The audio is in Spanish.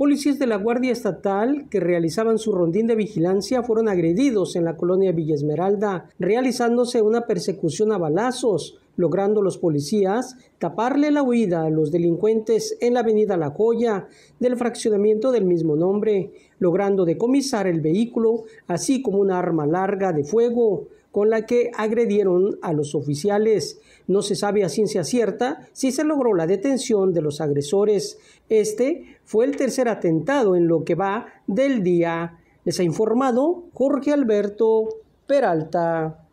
Policías de la Guardia Estatal que realizaban su rondín de vigilancia fueron agredidos en la colonia Villa Esmeralda, realizándose una persecución a balazos logrando los policías taparle la huida a los delincuentes en la avenida La Joya del fraccionamiento del mismo nombre, logrando decomisar el vehículo, así como una arma larga de fuego con la que agredieron a los oficiales. No se sabe a ciencia cierta si se logró la detención de los agresores. Este fue el tercer atentado en lo que va del día. Les ha informado Jorge Alberto Peralta.